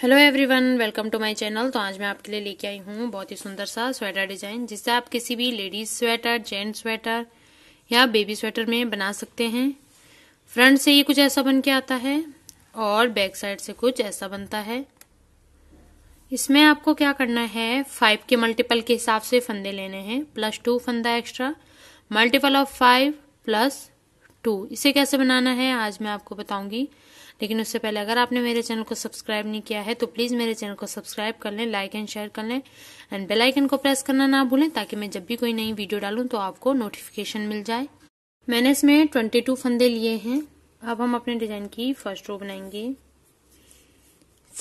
hello everyone welcome to my channel तो आज मैं आपके लिए लेके आई हूँ बहुत ही सुंदर सा स्वेटर डिजाइन जिससे आप किसी भी लेडीज स्वेटर जेंट स्वेटर या बेबी स्वेटर में बना सकते हैं फ्रंट से ये कुछ ऐसा बन के आता है और बैक साइड से कुछ ऐसा बनता है इसमें आपको क्या करना है फाइव के मल्टीपल के हिसाब से फंदे लेने हैं प्लस टू फंदा extra multiple of five plus two इसे कैसे बनाना है आज मैं आपको बताऊंगी लेकिन उससे पहले अगर आपने मेरे चैनल को सब्सक्राइब नहीं किया है तो प्लीज़ मेरे चैनल को सब्सक्राइब कर लें लाइक एंड शेयर कर लें एंड बेल आइकन को प्रेस करना ना भूलें ताकि मैं जब भी कोई नई वीडियो डालूं तो आपको नोटिफिकेशन मिल जाए मैंने इसमें ट्वेंटी टू फंदे लिए हैं अब हम अपने डिजाइन की फर्स्ट रो बनाएंगे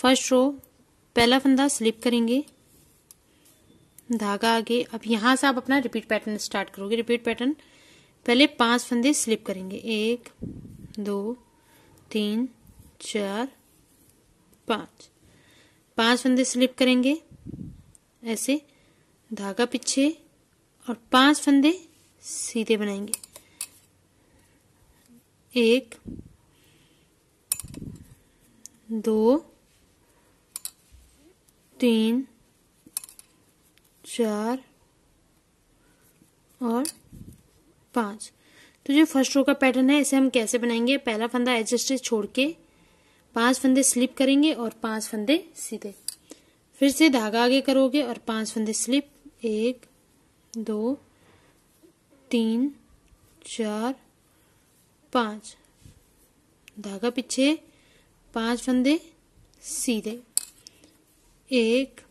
फर्स्ट रो पहला फंदा स्लिप करेंगे धागा आगे अब यहां से आप अपना रिपीट पैटर्न स्टार्ट करोगे रिपीट पैटर्न पहले पांच फंदे स्लिप करेंगे एक दो तीन चार पाँच पांच फंदे स्लिप करेंगे ऐसे धागा पीछे और पांच फंदे सीधे बनाएंगे एक दो तीन चार और पाँच तो जो फर्स्ट रो का पैटर्न है इसे हम कैसे बनाएंगे पहला फंदा एच स्टेज छोड़ के पांच फंदे स्लिप करेंगे और पांच फंदे सीधे फिर से धागा आगे करोगे और पांच फंदे स्लिप एक दो तीन चार पाँच धागा पीछे पांच फंदे सीधे एक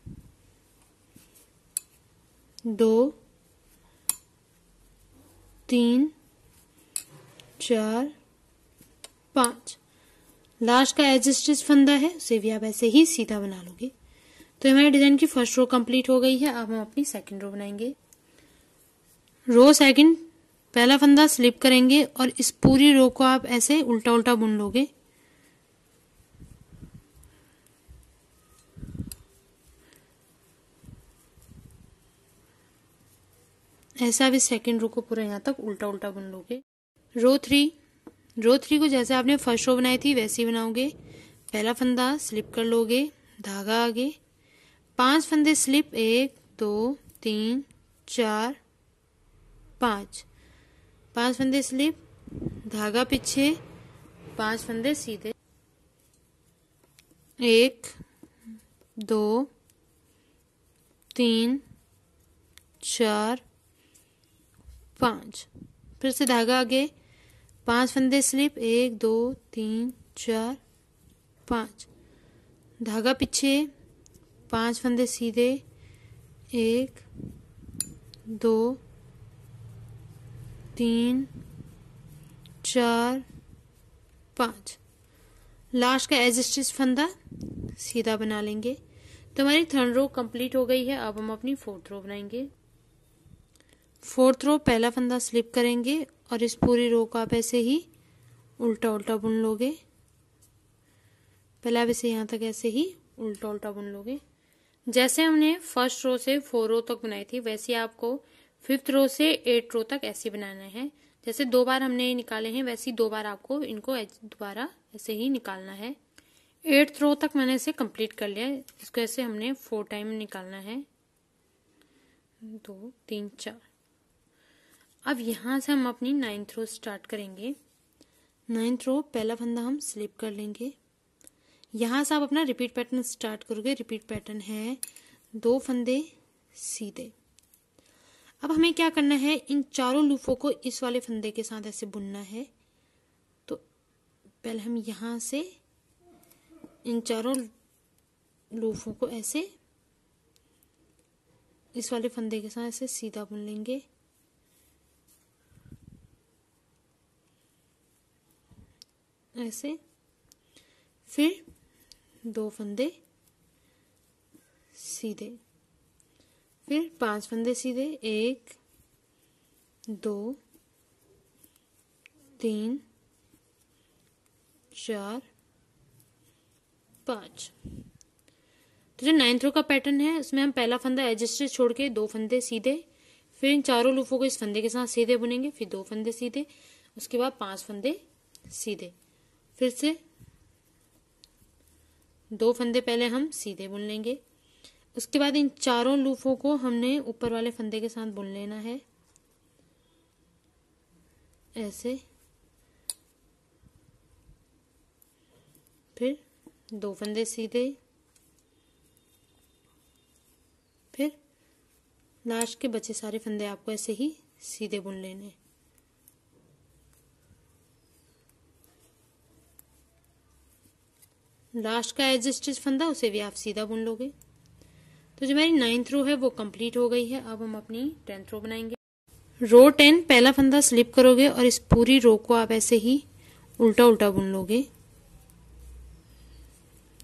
दो तीन चार पांच लास्ट का एज फंदा है उसे भी आप ऐसे ही सीधा बना लोगे तो हमारे डिजाइन की फर्स्ट रो कंप्लीट हो गई है अब हम अपनी सेकंड रो बनाएंगे रो सेकंड पहला फंदा स्लिप करेंगे और इस पूरी रो को आप ऐसे उल्टा उल्टा बुन लोगे ऐसे आप इस सेकेंड रो को पूरा यहाँ तक उल्टा उल्टा बुन लोगे रो थ्री रो थ्री को जैसे आपने फर्स्ट रो बनाई थी वैसे ही बनाओगे पहला फंदा स्लिप कर लोगे धागा आगे पांच फंदे स्लिप एक दो तीन चार पांच पांच फंदे स्लिप धागा पीछे पांच फंदे सीधे एक दो तीन चार पाँच फिर से धागा आगे पांच फंदे स्लिप एक दो तीन चार पाँच धागा पीछे पांच फंदे सीधे एक दो तीन चार पाँच लास्ट का एज स्टिच फंदा सीधा बना लेंगे तो हमारी थर्ड रो कंप्लीट हो गई है अब हम अपनी फोर्थ रो बनाएंगे फोर्थ रो पहला फंदा स्लिप करेंगे और इस पूरी रो को आप ऐसे ही उल्टा उल्टा बुन लोगे पहले आप यहाँ तक ऐसे ही उल्टा उल्टा बुन लोगे जैसे हमने फर्स्ट रो से फोर रो तक बनाई थी वैसे आपको फिफ्थ रो से एट रो तक ऐसे बनाना है जैसे दो बार हमने ये निकाले हैं वैसे दो बार आपको इनको दोबारा ऐसे ही निकालना है एट्थ रो तक मैंने इसे कंप्लीट कर लिया इसको ऐसे हमने फोर टाइम निकालना है दो तीन चार अब यहाँ से हम अपनी नाइन्थ रो स्टार्ट करेंगे नाइन्थ रो पहला फंदा हम स्लिप कर लेंगे यहाँ से आप अपना रिपीट पैटर्न स्टार्ट करोगे रिपीट पैटर्न है दो फंदे सीधे अब हमें क्या करना है इन चारों लूफों को इस वाले फंदे के साथ ऐसे बुनना है तो पहले हम यहाँ से इन चारों लूफों को ऐसे इस वाले फंदे के साथ ऐसे सीधा बुन लेंगे ऐसे फिर दो फंदे सीधे फिर पांच फंदे सीधे एक दो तीन चार पांच तो जो नाइन्थ रो का पैटर्न है उसमें हम पहला फंदा एडजस्ट छोड़ के दो फंदे सीधे फिर इन चारों लूफों को इस फंदे के साथ सीधे बुनेंगे फिर दो फंदे सीधे उसके बाद पांच फंदे सीधे फिर से दो फंदे पहले हम सीधे बुन लेंगे उसके बाद इन चारों लूफों को हमने ऊपर वाले फंदे के साथ बुन लेना है ऐसे फिर दो फंदे सीधे फिर लास्ट के बचे सारे फंदे आपको ऐसे ही सीधे बुन लेने हैं लास्ट का एज स्टिच फंदा उसे भी आप सीधा बुन लोगे तो जो मेरी नाइन्थ रो है वो कंप्लीट हो गई है अब हम अपनी टेंथ रो बनाएंगे रो टेन पहला फंदा स्लिप करोगे और इस पूरी रो को आप ऐसे ही उल्टा उल्टा बुन लोगे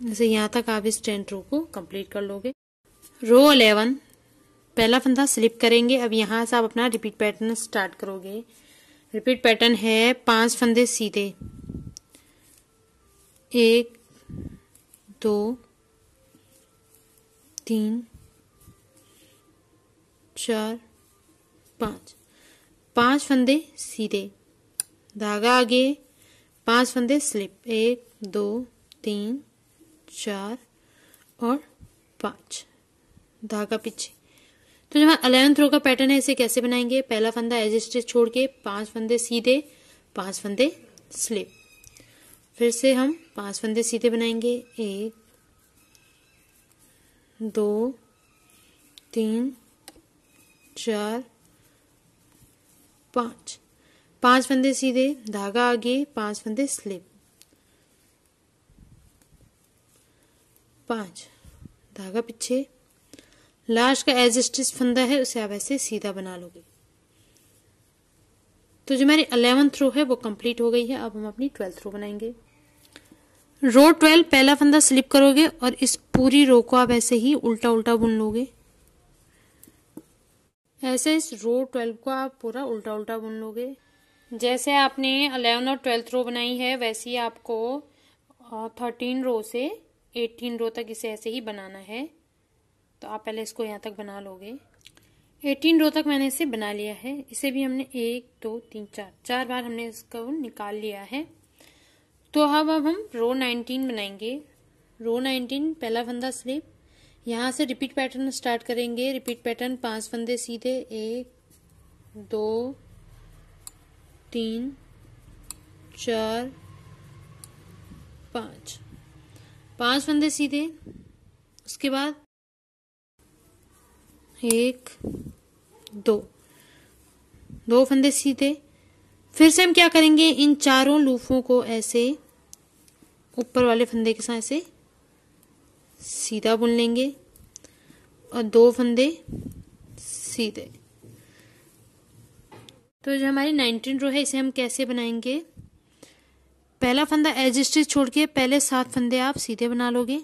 जैसे यहाँ तक आप इस टेंथ रो को कंप्लीट कर लोगे रो अलेवन पहला फंदा स्लिप करेंगे अब यहाँ से आप अपना रिपीट पैटर्न स्टार्ट करोगे रिपीट पैटर्न है पांच फंदे सीधे एक दो तीन चार पाँच पांच फंदे सीधे धागा आगे पांच फंदे स्लिप एक दो तीन चार और पांच धागा पीछे तो जब अलेवेंथ रो का पैटर्न है इसे कैसे बनाएंगे पहला फंदा एज स्टेज छोड़ के पांच फंदे सीधे पांच फंदे स्लिप फिर से हम पांच फंदे सीधे बनाएंगे एक दो तीन चार पांच पांच फंदे सीधे धागा आगे पांच फंदे स्लिप पांच धागा पीछे लास्ट का एज स्टिच फंदा है उसे आप ऐसे सीधा बना लोगे तो जो मेरी अलेवंथ रो है वो कंप्लीट हो गई है अब हम अपनी ट्वेल्थ रो बनाएंगे रो ट्वेल्व पहला फंदा स्लिप करोगे और इस पूरी रो को आप ऐसे ही उल्टा उल्टा बुन लोगे ऐसे इस रो ट्वेल्व को आप पूरा उल्टा उल्टा बुन लोगे जैसे आपने अलेवन और ट्वेल्थ रो बनाई है वैसे ही आपको थर्टीन रो से एटीन रो तक इसे ऐसे ही बनाना है तो आप पहले इसको यहाँ तक बना लोगे एटीन रो तक मैंने इसे बना लिया है इसे भी हमने एक दो तीन चार चार बार हमने इसका निकाल लिया है तो अब अब हम रो नाइनटीन बनाएंगे रो नाइनटीन पहला फंदा स्लिप यहाँ से रिपीट पैटर्न स्टार्ट करेंगे रिपीट पैटर्न पांच फंदे सीधे एक दो तीन चार पाँच पांच फंदे सीधे उसके बाद एक दो दो फंदे सीधे फिर से हम क्या करेंगे इन चारों लूफों को ऐसे ऊपर वाले फंदे के साथ ऐसे सीधा बुन लेंगे और दो फंदे सीधे तो जो हमारी नाइनटीन रो है इसे हम कैसे बनाएंगे पहला फंदा एज स्टिच छोड़ के पहले सात फंदे आप सीधे बना लोगे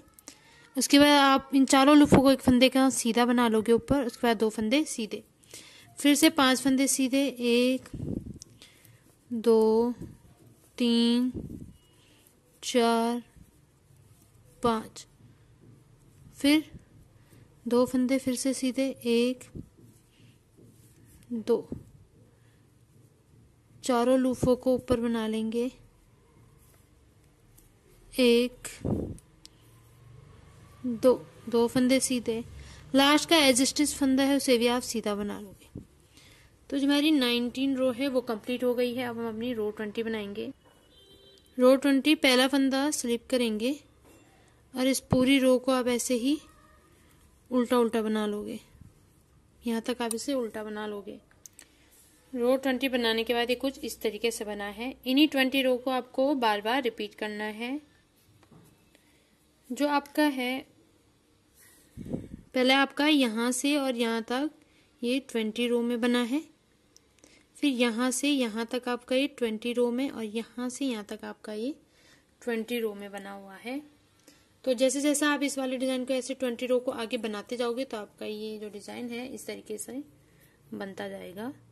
उसके बाद आप इन चारों लुफों को एक फंदे का सीधा बना लोगे ऊपर उसके बाद दो फंदे सीधे फिर से पांच फंदे सीधे एक दो तीन चार पाँच फिर दो फंदे फिर से सीधे एक दो चारों लूफों को ऊपर बना लेंगे एक दो दो फंदे सीधे लास्ट का एजिस्टिस फंदा है उसे भी आप सीधा बना लोगे तो जो हमारी नाइनटीन रो है वो कंप्लीट हो गई है अब हम अपनी रो ट्वेंटी बनाएंगे रो ट्वेंटी पहला फंदा स्लिप करेंगे और इस पूरी रो को आप ऐसे ही उल्टा उल्टा बना लोगे यहाँ तक आप इसे उल्टा बना लोगे रो ट्वेंटी बनाने के बाद ये कुछ इस तरीके से बना है इन्हीं ट्वेंटी रो को आपको बार बार रिपीट करना है जो आपका है पहले आपका यहाँ से और यहाँ तक ये ट्वेंटी रो में बना है फिर यहाँ से यहाँ तक आपका ये ट्वेंटी रो में और यहाँ से यहाँ तक आपका ये ट्वेंटी रो में बना हुआ है तो जैसे जैसे आप इस वाले डिज़ाइन को ऐसे ट्वेंटी रो को आगे बनाते जाओगे तो आपका ये जो डिज़ाइन है इस तरीके से बनता जाएगा